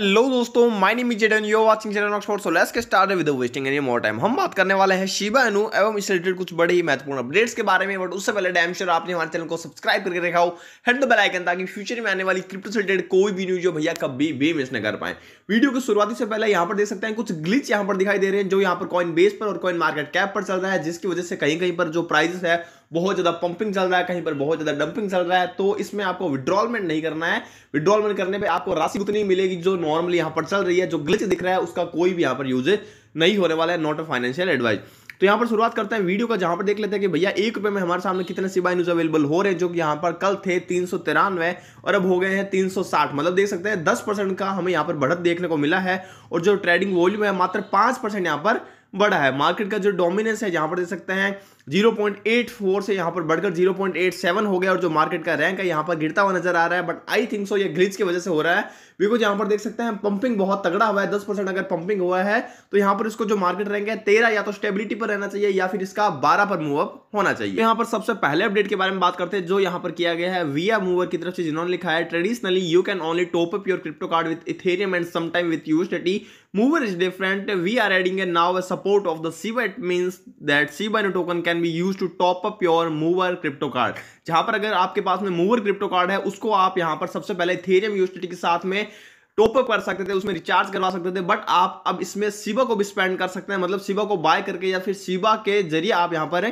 Hello दोस्तों my name is Jaden you watching Jaden Oxford so let's get started with wasting any more time हम बात करने वाले हैं शिबा एनु एवं इससे रिलेटेड कुछ बड़े ही महत्वपूर्ण अपडेट्स के बारे में बट उससे पहले डैम श्योर आपने हमारे चैनल को सब्सक्राइब करके रखा हो हेड बेल आइकन ताकि फ्यूचर में आने वाली क्रिप्टो से रिलेटेड कोई भी न्यूज हो भैया कभी भी मिस न कर पाए वीडियो की शुरुआती से पहले यहाँ पर देख सकते हैं कुछ ग्लिच यहाँ पर दिखाई दे रहे हैं जो यहाँ पर कॉइन बेस पर और कॉइन मार्केट कैप पर चल रहा है जिसकी वजह से कहीं कहीं पर जो प्राइजेस है बहुत ज़्यादा पंपिंग चल रहा है कहीं पर बहुत ज़्यादा डंपिंग चल रहा है तो इसमें आपको विड्रॉलमेंट नहीं करना है विड्रॉलमेंट करने पर आपको राशि उतनी मिलेगी जो नॉर्मली यहाँ पर चल रही है जो ग्लिच दिख रहा है उसका कोई भी यहाँ पर यूज नहीं होने वाला है नॉट अ फाइनेंशियल एडवाइस तो यहां पर शुरुआत करते हैं वीडियो का जहां पर देख लेते हैं कि भैया एक रुपये में हमारे सामने कितने सिबाई न्यूज अवेलेबल हो रहे हैं जो कि यहाँ पर कल थे तीन और अब हो गए हैं 360 मतलब देख सकते हैं 10 परसेंट का हमें यहां पर बढ़त देखने को मिला है और जो ट्रेडिंग वॉल्यूम है मात्र पांच परसेंट यहाँ पर बढ़ा है मार्केट का जो डोमिनेंस है यहाँ पर देख सकते हैं 0.84 से यहाँ पर बढ़कर 0.87 हो गया और जो मार्केट का रैंक है यहाँ पर गिरता हुआ नजर आ रहा है बट आई थिंक सो ये ग्लिच की वजह से हो रहा है बिकॉज यहाँ पर देख सकते हैं पंपिंग बहुत तगड़ा हुआ है 10 परसेंट अगर पंपिंग हुआ है तो यहाँ पर इसको जो मार्केट रैंक है तेरह या तो स्टेबिलिटी पर रहना चाहिए या फिर इसका बारह पर मूवअप होना चाहिए तो यहाँ पर सबसे पहले अपडेट के बारे में बात करते हैं जो यहाँ पर किया गया है विया मूवर की तरफ से जिन्होंने लिखा है traditionally you can only top up your crypto card with Ethereum and sometime with you study Mover is different. We are adding a now a support of the Shiba. It means that Shiba no token can be used to top up your Mover crypto card. jahan par agar aapke paas mein Mover crypto card hai usko aap yahan par sabse pehle Ethereum USDT ke sath mein top up कर सकते थे उसमें recharge करवा सकते थे but आप अब इसमें सिबा को भी स्पेंड कर सकते हैं मतलब सिबा को बाय करके या फिर सिबा के जरिए आप यहां पर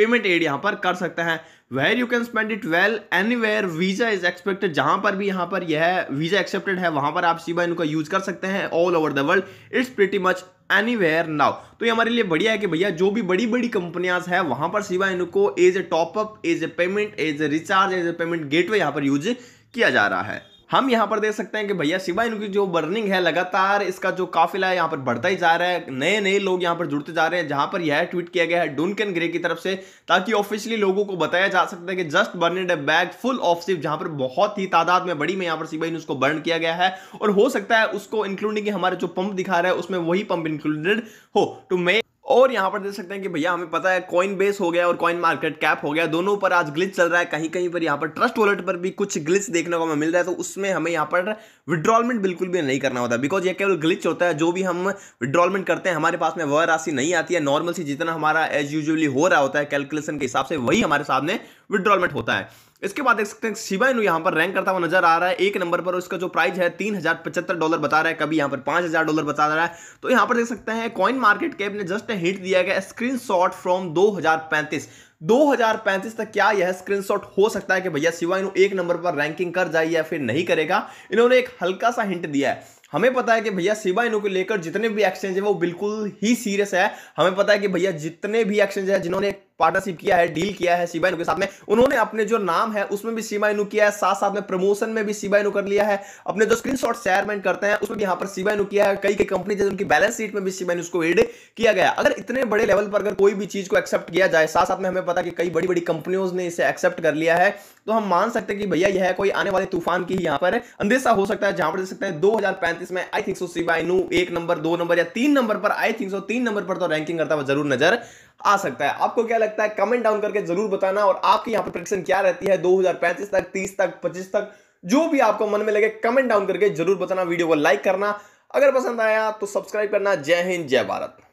पेमेंट एड यहाँ पर कर सकते हैं where you can spend it well anywhere Visa is expected जहाँ पर भी यहाँ पर यह वीज़ा एक्सेप्टेड है वहाँ पर आप सीबा इनका यूज़ कर सकते हैं all over the world it's pretty much anywhere now तो ये हमारे लिए बढ़िया है कि भैया जो भी बड़ी बड़ी कंपनियां है वहां पर सीबा इनको as a top up as a payment as a recharge as a payment gateway यहाँ पर यूज किया जा रहा है हम यहाँ पर देख सकते हैं कि भैया सिवाय इनकी जो बर्निंग है लगातार इसका जो काफिला है यहाँ पर बढ़ता ही जा रहा है नए नए लोग यहाँ पर जुड़ते जा रहे हैं जहाँ पर यह ट्वीट किया गया है डुनकन ग्रे की तरफ से ताकि ऑफिशियली लोगों को बताया जा सकता है कि just burn a bag full of sip जहाँ पर बहुत ही तादाद में बड़ी में यहाँ पर इन उसको बर्न किया गया है और हो सकता है उसको इंक्लूडिंग हमारे जो पंप दिखा रहा है उसमें वही पंप इंक्लूडेड हो टू तो मेक और यहाँ पर देख सकते हैं कि भैया हमें पता है कॉइन बेस हो गया और कॉइन मार्केट कैप हो गया दोनों पर आज ग्लिच चल रहा है कहीं कहीं पर यहाँ पर ट्रस्ट वॉलेट पर भी कुछ ग्लिच देखने को हमें मिल रहा है तो उसमें हमें यहाँ पर विड्रॉलमेंट बिल्कुल भी नहीं करना होता बिकॉज ये केवल ग्लिच होता है जो भी हम विड्रॉलमेंट करते हैं हमारे पास में वह राशि नहीं आती है नॉर्मल सी जितना हमारा एज यूजली हो रहा होता है कैलकुलेशन के हिसाब से वही हमारे सामने विड्रॉलमेंट होता है इसके बाद देख सकते हैं शिवा इनु यहाँ पर रैंक करता हुआ नजर आ रहा है एक नंबर पर उसका जो प्राइस है तीन हजार पचहत्तर डॉलर बता रहा है कभी यहाँ पर पांच हजार डॉलर बता रहा है तो यहाँ पर देख सकते हैं कॉइन मार्केट कैप ने जस्ट हिट दिया गया स्क्रीन शॉट फ्रॉम दो हजार पैंतीस 2035 तक क्या यह स्क्रीनशॉट हो सकता है कि भैया शिवा एक नंबर पर रैंकिंग कर जाए या फिर नहीं करेगा इन्होंने एक हल्का सा हिंट दिया है हमें पता है कि भैया शिवा इनू को लेकर जितने भी एक्सचेंज है वो बिल्कुल ही सीरियस है हमें पता है कि भैया जितने भी एक्सचेंज है जिन्होंने पार्टनरशिप किया है डील किया है शिवा इनु के साथ में उन्होंने अपने जो नाम है उसमें भी सीमा इनु किया है साथ साथ में प्रमोशन में भी शिवा इनु कर लिया है अपने जो स्क्रीन शेयरमेंट करते हैं उसमें भी यहाँ पर शिवा किया है कई कई कंपनी जैसे उनकी बैलेंस शीट में भी शिवा इनु उसको एड किया गया अगर इतने बड़े लेवल पर अगर कोई भी चीज को एक्सेप्ट किया जाए साथ साथ में हमें पता कि कई बड़ी बड़ी कंपनियों ने इसे एक्सेप्ट कर लिया है तो हम मान सकते हैं कि भैया यह कोई आने वाले तूफान की यहाँ पर अंदेशा हो सकता है जहां पर देख सकते हैं दो में आई थिंक सो शिवा इनू एक नंबर दो नंबर या तीन नंबर पर आई थिंक सो तीन नंबर पर तो रैंकिंग करता हुआ जरूर नजर आ सकता है आपको क्या लगता है कमेंट डाउन करके जरूर बताना और आपकी यहाँ पर प्रोडिक्शन क्या रहती है 2035 तक 30 तक 25 तक जो भी आपको मन में लगे कमेंट डाउन करके जरूर बताना वीडियो को लाइक करना अगर पसंद आया तो सब्सक्राइब करना जय हिंद जय भारत